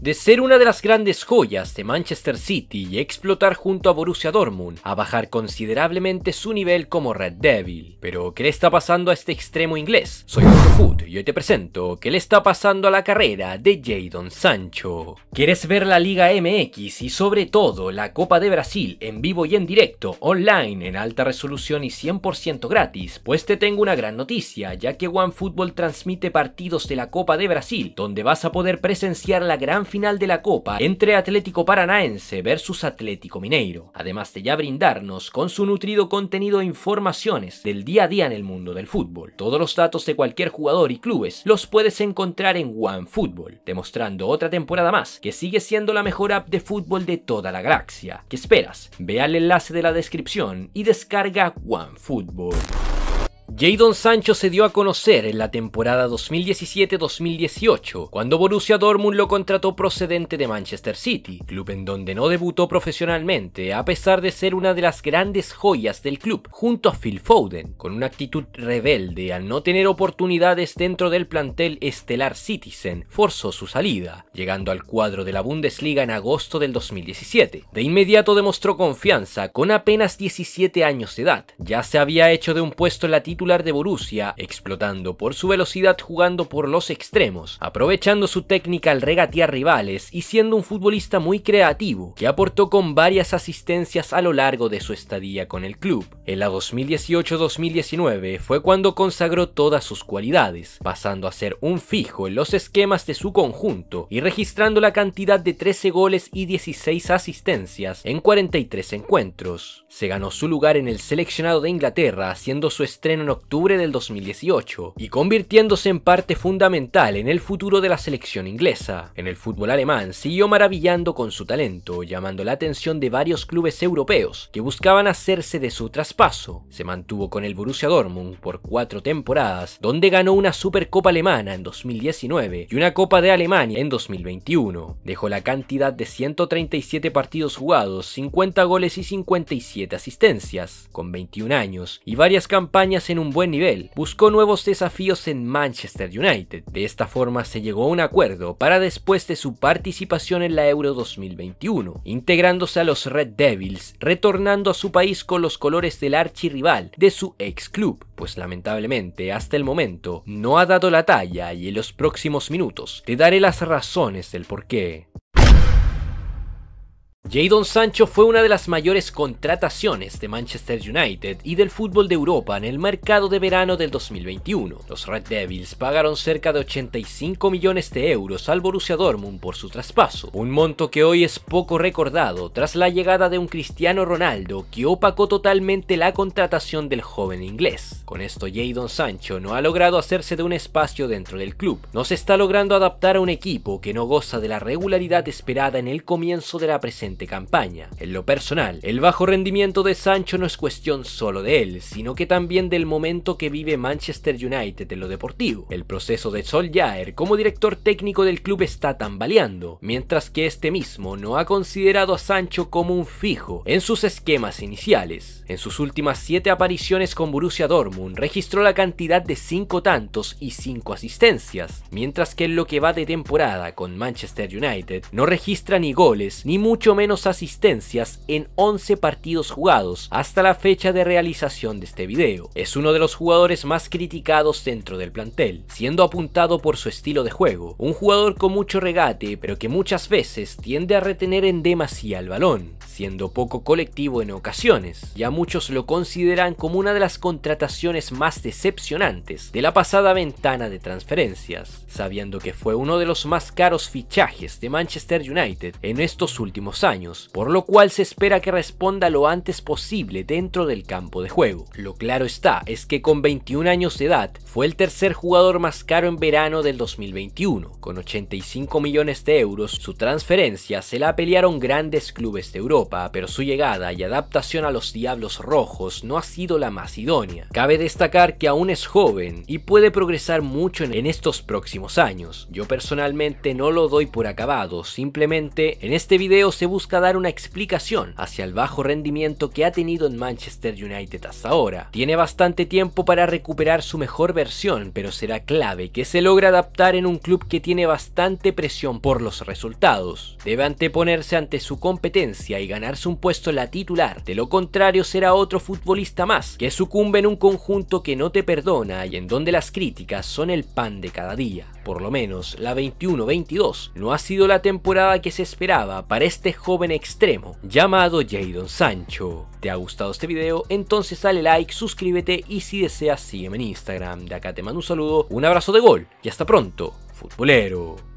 De ser una de las grandes joyas de Manchester City y explotar junto a Borussia Dortmund, a bajar considerablemente su nivel como Red Devil. Pero, ¿qué le está pasando a este extremo inglés? Soy Foot y hoy te presento qué le está pasando a la carrera de Jadon Sancho. ¿Quieres ver la Liga MX y sobre todo la Copa de Brasil en vivo y en directo, online, en alta resolución y 100% gratis? Pues te tengo una gran noticia, ya que OneFootball transmite partidos de la Copa de Brasil, donde vas a poder presenciar la gran final de la Copa entre Atlético Paranaense versus Atlético Mineiro, además de ya brindarnos con su nutrido contenido e informaciones del día a día en el mundo del fútbol. Todos los datos de cualquier jugador y clubes los puedes encontrar en OneFootball, demostrando otra temporada más que sigue siendo la mejor app de fútbol de toda la galaxia. ¿Qué esperas? Ve al enlace de la descripción y descarga OneFootball. Jadon Sancho se dio a conocer en la temporada 2017-2018, cuando Borussia Dortmund lo contrató procedente de Manchester City, club en donde no debutó profesionalmente, a pesar de ser una de las grandes joyas del club, junto a Phil Foden, con una actitud rebelde al no tener oportunidades dentro del plantel estelar Citizen, forzó su salida, llegando al cuadro de la Bundesliga en agosto del 2017. De inmediato demostró confianza con apenas 17 años de edad, ya se había hecho de un puesto en la titular de Borussia, explotando por su velocidad jugando por los extremos, aprovechando su técnica al regatear rivales y siendo un futbolista muy creativo, que aportó con varias asistencias a lo largo de su estadía con el club. En la 2018-2019 fue cuando consagró todas sus cualidades, pasando a ser un fijo en los esquemas de su conjunto y registrando la cantidad de 13 goles y 16 asistencias en 43 encuentros. Se ganó su lugar en el seleccionado de Inglaterra haciendo su estreno en octubre del 2018 y convirtiéndose en parte fundamental en el futuro de la selección inglesa. En el fútbol alemán siguió maravillando con su talento, llamando la atención de varios clubes europeos que buscaban hacerse de su transporte paso. Se mantuvo con el Borussia Dortmund por cuatro temporadas, donde ganó una Supercopa Alemana en 2019 y una Copa de Alemania en 2021. Dejó la cantidad de 137 partidos jugados, 50 goles y 57 asistencias, con 21 años y varias campañas en un buen nivel. Buscó nuevos desafíos en Manchester United. De esta forma se llegó a un acuerdo para después de su participación en la Euro 2021, integrándose a los Red Devils, retornando a su país con los colores de el archirrival de su ex club, pues lamentablemente hasta el momento no ha dado la talla y en los próximos minutos te daré las razones del porqué. Jadon Sancho fue una de las mayores contrataciones de Manchester United y del fútbol de Europa en el mercado de verano del 2021. Los Red Devils pagaron cerca de 85 millones de euros al Borussia Dortmund por su traspaso, un monto que hoy es poco recordado tras la llegada de un Cristiano Ronaldo que opacó totalmente la contratación del joven inglés. Con esto Jadon Sancho no ha logrado hacerse de un espacio dentro del club, no se está logrando adaptar a un equipo que no goza de la regularidad esperada en el comienzo de la presentación campaña. En lo personal, el bajo rendimiento de Sancho no es cuestión solo de él, sino que también del momento que vive Manchester United en lo deportivo. El proceso de Jair como director técnico del club está tambaleando, mientras que este mismo no ha considerado a Sancho como un fijo en sus esquemas iniciales. En sus últimas 7 apariciones con Borussia Dortmund registró la cantidad de 5 tantos y 5 asistencias, mientras que en lo que va de temporada con Manchester United no registra ni goles ni mucho menos asistencias en 11 partidos jugados hasta la fecha de realización de este video. Es uno de los jugadores más criticados dentro del plantel, siendo apuntado por su estilo de juego, un jugador con mucho regate pero que muchas veces tiende a retener en demasía el balón, siendo poco colectivo en ocasiones. Ya muchos lo consideran como una de las contrataciones más decepcionantes de la pasada ventana de transferencias, sabiendo que fue uno de los más caros fichajes de Manchester United en estos últimos años años, por lo cual se espera que responda lo antes posible dentro del campo de juego. Lo claro está es que con 21 años de edad fue el tercer jugador más caro en verano del 2021. Con 85 millones de euros, su transferencia se la pelearon grandes clubes de Europa, pero su llegada y adaptación a los Diablos Rojos no ha sido la más idónea. Cabe destacar que aún es joven y puede progresar mucho en estos próximos años. Yo personalmente no lo doy por acabado, simplemente en este video se busca busca dar una explicación hacia el bajo rendimiento que ha tenido en Manchester United hasta ahora. Tiene bastante tiempo para recuperar su mejor versión, pero será clave que se logre adaptar en un club que tiene bastante presión por los resultados. Debe anteponerse ante su competencia y ganarse un puesto en la titular, de lo contrario será otro futbolista más que sucumbe en un conjunto que no te perdona y en donde las críticas son el pan de cada día por lo menos la 21-22, no ha sido la temporada que se esperaba para este joven extremo llamado Jadon Sancho. ¿Te ha gustado este video? Entonces dale like, suscríbete y si deseas sígueme en Instagram. De acá te mando un saludo, un abrazo de gol y hasta pronto, futbolero.